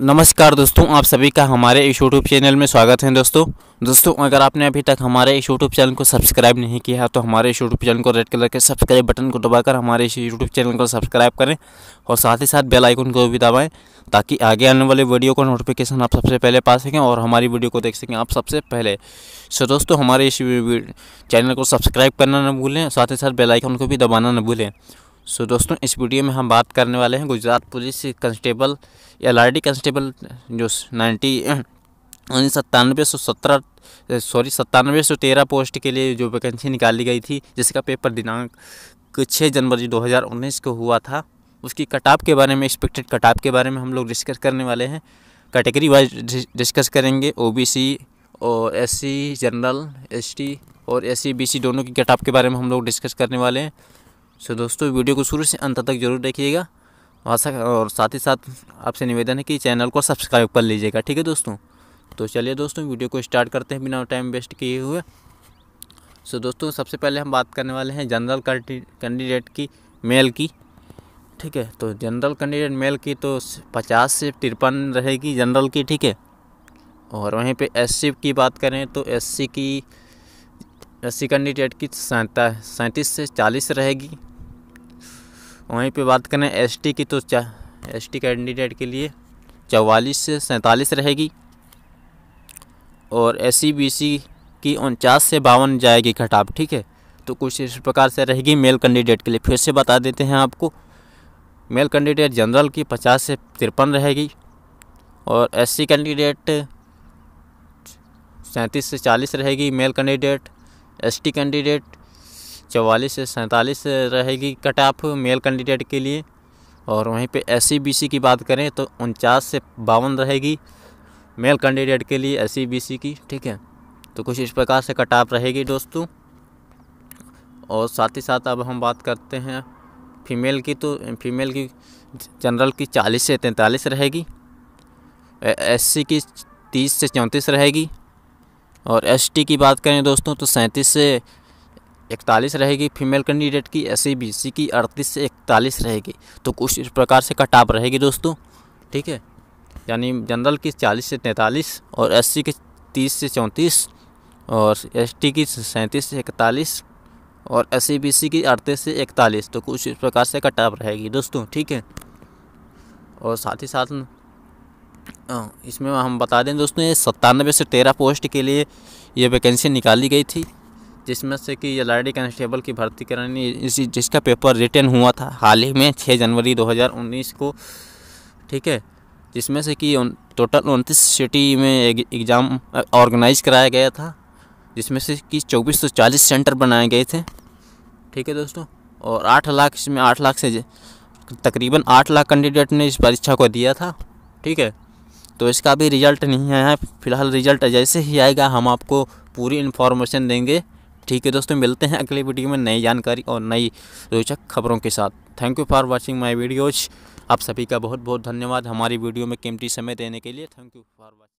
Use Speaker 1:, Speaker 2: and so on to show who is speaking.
Speaker 1: नमस्कार दोस्तों आप सभी का हमारे इस यूट्यूब चैनल में स्वागत है दोस्तों दोस्तों अगर आपने अभी तक हमारे इस यूट्यूब चैनल को सब्सक्राइब नहीं किया है तो हमारे इस यूट्यूब चैनल को रेड कलर के सब्सक्राइब बटन को दबाकर हमारे इस यूट्यूब चैनल को सब्सक्राइब करें और साथ ही साथ बेल आइकन को भी दबाएँ ताकि आगे आने वाले वीडियो का नोटिफिकेशन आप सबसे पहले पा सकें और हमारी वीडियो को देख सकें आप सबसे पहले सो दोस्तों हमारे इस चैनल को सब्सक्राइब करना ना भूलें साथ ही साथ बेलाइकन को भी दबाना ना भूलें सो so, दोस्तों इस वीडियो में हम बात करने वाले हैं Gujarat police constable L R D constable जो नाइन्टी उन्नीस सत्तानवे सौ सत्रह सॉरी सत्तानवे सौ तेरह पोस्ट के लिए जो वैकेंसी निकाली गई थी जिसका पेपर दिनांक छः जनवरी दो हज़ार उन्नीस को हुआ था उसकी कटाप के बारे में एक्सपेक्टेड कटाप के बारे में हम लोग डिस्कस करने वाले हैं कैटेगरी वाइज डिस्कस करेंगे ओ और एस जनरल एस और एससी सी दोनों की कटाप के बारे में हम लोग डिस्कस करने वाले हैं सो दोस्तों वीडियो को शुरू से अंत तक जरूर देखिएगा आशा और साथ ही साथ आपसे निवेदन है कि चैनल को सब्सक्राइब कर लीजिएगा ठीक है दोस्तों तो चलिए दोस्तों वीडियो को स्टार्ट करते हैं बिना टाइम वेस्ट किए हुए सो दोस्तों सबसे पहले हम बात करने वाले हैं जनरल कैंडिडेट की मेल की ठीक है तो जनरल कैंडिडेट मेल की तो पचास से तिरपन रहेगी जनरल की ठीक है और वहीं पे एससी की बात करें तो एससी की एससी कैंडिडेट की सैंता सैंतीस से चालीस रहेगी वहीं पे बात करें एसटी की तो एसटी कैंडिडेट के लिए चवालीस से सैंतालीस रहेगी और एस सी e की उनचास से बावन जाएगी खटाप ठीक है तो कुछ इस प्रकार से रहेगी मेल कैंडिडेट के लिए फिर से बता देते हैं आपको मेल कैंडिडेट जनरल की पचास से तिरपन रहेगी और एससी कैंडिडेट सैंतीस से चालीस रहेगी मेल कैंडिडेट एसटी कैंडिडेट चवालीस से सैंतालीस रहेगी कट ऑफ मेल कैंडिडेट के लिए और वहीं पे एस सी की बात करें तो उनचास से बावन रहेगी मेल कैंडिडेट के लिए एस सी की ठीक है तो कुछ इस प्रकार से कट ऑफ रहेगी दोस्तों और साथ ही साथ अब हम बात करते हैं फीमेल की तो फीमेल की जनरल की चालीस से तैंतालीस रहेगी एस की तीस से चौंतीस रहेगी और एस की बात करें दोस्तों तो सैंतीस से इकतालीस रहेगी फीमेल कैंडिडेट की एस सी की अड़तीस से इकतालीस रहेगी तो कुछ इस प्रकार से कट ऑफ रहेगी दोस्तों ठीक है यानी जनरल की चालीस से तैंतालीस और एस सी की तीस से चौंतीस और एस टी की सैंतीस से इकतालीस और एस सी की अड़तीस से इकतालीस तो कुछ इस प्रकार से कट ऑफ रहेगी दोस्तों ठीक है और साथ ही साथ इसमें हम बता दें दोस्तों ये सत्तानवे से तेरह पोस्ट के लिए ये वैकेंसी निकाली गई थी जिसमें से कि एल कांस्टेबल की भर्ती करानी जिसका पेपर रिटर्न हुआ था हाल ही में छः जनवरी 2019 को ठीक है जिसमें से कि टोटल उनतीस सिटी में एग्ज़ाम ऑर्गेनाइज कराया गया था जिसमें से कि चौबीस सौ चालीस सेंटर बनाए गए थे ठीक है दोस्तों और आठ लाख इसमें आठ लाख से तकरीबन आठ लाख कैंडिडेट ने इस परीक्षा को दिया था ठीक है तो इसका भी रिज़ल्ट नहीं आया है फिलहाल रिज़ल्ट जैसे ही आएगा हम आपको पूरी इन्फॉर्मेशन देंगे ठीक है दोस्तों मिलते हैं अगले वीडियो में नई जानकारी और नई रोचक खबरों के साथ thank you for watching my videos आप सभी का बहुत बहुत धन्यवाद हमारी वीडियो में कीमती समय देने के लिए थैंक यू फॉर वॉचिंग